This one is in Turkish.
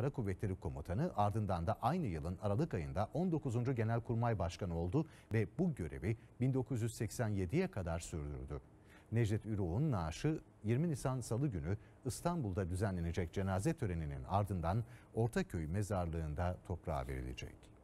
Kara Kuvvetleri Komutanı ardından da aynı yılın Aralık ayında 19. Genelkurmay Başkanı oldu ve bu görevi 1987'ye kadar sürdürdü. Necdet Ürüğ'ün naaşı 20 Nisan Salı günü İstanbul'da düzenlenecek cenaze töreninin ardından Ortaköy mezarlığında toprağa verilecek.